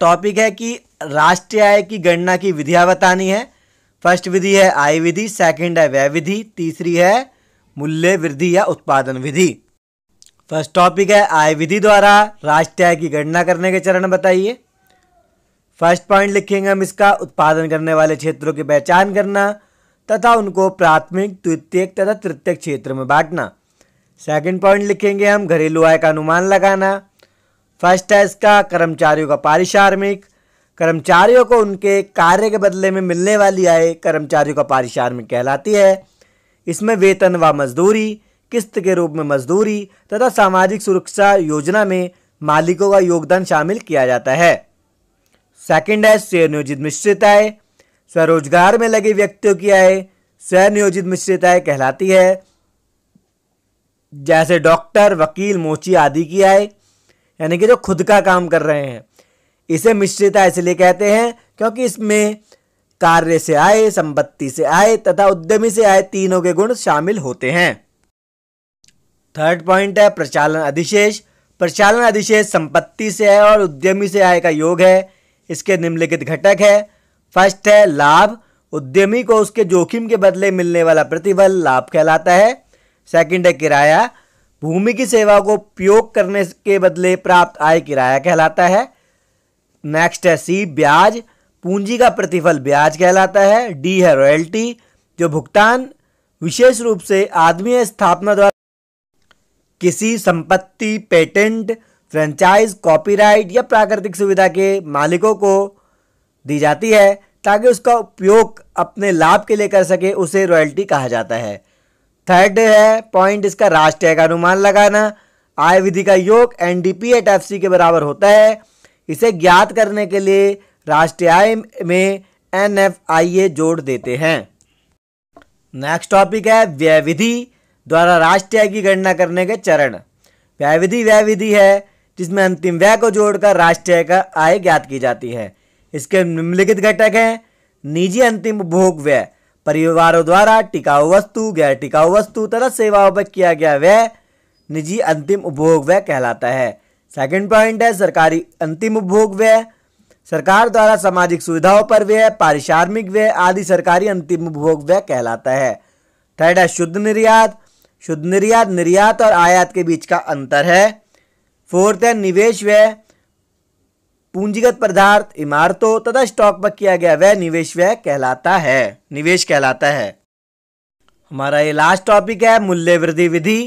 topic है कि राष्ट्रीय आय की गणना की विधियां बतानी है फर्स्ट विधि है आय विधि सेकंड है व्यय विधि तीसरी है मूल्य वृद्धि या उत्पादन विधि फर्स्ट टॉपिक है आय विधि द्वारा राष्ट्रीय आय की गणना करने के चरण बताइए फर्स्ट पॉइंट लिखेंगे हम इसका उत्पादन करने वाले क्षेत्रों की पहचान करना तथा उनको प्राथमिक द्वितीयक तथा तृतीय क्षेत्र में बांटना सेकंड पॉइंट लिखेंगे हम घरेलू आय का अनुमान लगाना फर्स्ट है इसका कर्मचारियों का पारिश्रमिक कर्मचारियों को उनके कार्य के बदले में मिलने वाली आय कर्मचारियों का पारिश्रमिक कहलाती है इसमें वेतन व मजदूरी किस्त के रूप में मजदूरी तथा सामाजिक सुरक्षा योजना में मालिकों का योगदान शामिल किया जाता है सेकंड है स्वनियोजित मिश्रित आय स्वरोजगार में लगे व्यक्तियों की आय स्वनियोजित मिश्रित आय कहलाती है जैसे डॉक्टर वकील मोची आदि की आय यानी कि जो खुद का काम कर रहे हैं इसे मिश्रिता इसलिए कहते हैं क्योंकि इसमें कार्य से आए संपत्ति से आए तथा उद्यमी से आए तीनों के गुण शामिल होते हैं थर्ड पॉइंट है प्रचालन अधिशेष प्रचालन अधिशेष संपत्ति से है और उद्यमी से आय का योग है इसके निम्नलिखित घटक है फर्स्ट है लाभ उद्यमी को उसके जोखिम के बदले मिलने वाला प्रतिफल लाभ कहलाता है सेकंड है किराया भूमि की सेवा को उपयोग करने के बदले प्राप्त आय किराया कहलाता है नेक्स्ट है सी ब्याज पूंजी का प्रतिफल ब्याज कहलाता है डी है रॉयल्टी जो भुगतान विशेष रूप से आदमी स्थापना द्वारा किसी संपत्ति पेटेंट फ्रेंचाइज कॉपीराइट या प्राकृतिक सुविधा के मालिकों को दी जाती है ताकि उसका उपयोग अपने लाभ के लिए कर सके उसे रॉयल्टी कहा जाता है थर्ड है पॉइंट इसका राष्ट्रीय का अनुमान लगाना आय विधि का योग N D P at F C के बराबर होता है इसे ज्ञात करने के लिए राष्ट्रीय आय में एन एफ आई ए जोड़ देते हैं नेक्स्ट टॉपिक है व्यय विधि द्वारा राष्ट्रीय की गणना करने के चरण व्यय विधि व्यय विधि है जिसमें अंतिम व्यय को जोड़कर राष्ट्रीय का आय ज्ञात की जाती है इसके निम्नलिखित घटक हैं निजी अंतिम उपभोग व्यय परिवारों द्वारा टिकाऊ वस्तु गैर टिकाऊ वस्तु तथा सेवाओं पर किया गया व्यय निजी अंतिम उपभोग व्यय कहलाता है सेकंड पॉइंट है सरकारी अंतिम उपभोग व्यय सरकार द्वारा सामाजिक सुविधाओं पर व्यय पारिशार्मिक व्यय आदि सरकारी अंतिम उपभोग व्यय कहलाता है थर्ड है शुद्ध निर्यात शुद्ध निर्यात निर्यात और आयात के बीच का अंतर है फोर्थ है निवेश व्यय पूंजीगत पदार्थ इमारतों तथा स्टॉक पर किया गया वह निवेश व्यय कहलाता है निवेश कहलाता है हमारा ये लास्ट टॉपिक है मूल्य वृद्धि विधि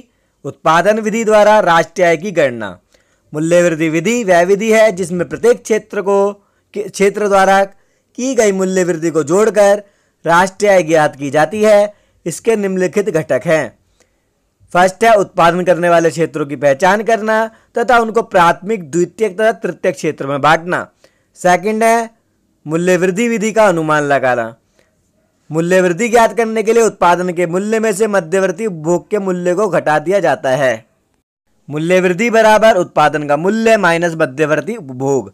उत्पादन विधि द्वारा राष्ट्रीय आय की गणना मूल्य वृद्धि विधि वह विधि है जिसमें प्रत्येक क्षेत्र को क्षेत्र द्वारा की गई मूल्य वृद्धि को जोड़कर राष्ट्रीय आय ज्ञात की जाती है इसके निम्नलिखित घटक हैं फर्स्ट है उत्पादन करने वाले क्षेत्रों की पहचान करना तथा उनको प्राथमिक द्वितीयक तथा तृतीय क्षेत्र में बांटना सेकंड है मूल्य वृद्धि विधि का अनुमान लगाना मूल्य वृद्धि ज्ञात करने के लिए उत्पादन के मूल्य में से मध्यवर्ती उपभोग के मूल्य को घटा दिया जाता है मूल्य वृद्धि बराबर उत्पादन का मूल्य माइनस मध्यवर्ती उपभोग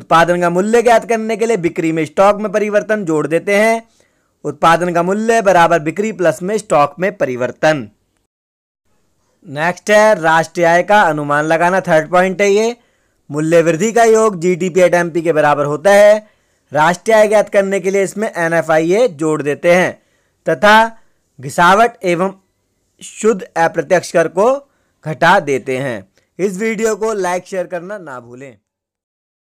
उत्पादन का मूल्य ज्ञात करने के लिए बिक्री में स्टॉक में परिवर्तन जोड़ देते हैं उत्पादन का मूल्य बराबर बिक्री प्लस में स्टॉक में परिवर्तन नेक्स्ट है राष्ट्रीय आय का अनुमान लगाना थर्ड पॉइंट है ये मूल्य वृद्धि का योग जी डी पी के बराबर होता है राष्ट्रीय आय ज्ञात करने के लिए इसमें एन एफ आई ए जोड़ देते हैं तथा घिसावट एवं शुद्ध अप्रत्यक्ष कर को घटा देते हैं इस वीडियो को लाइक शेयर करना ना भूलें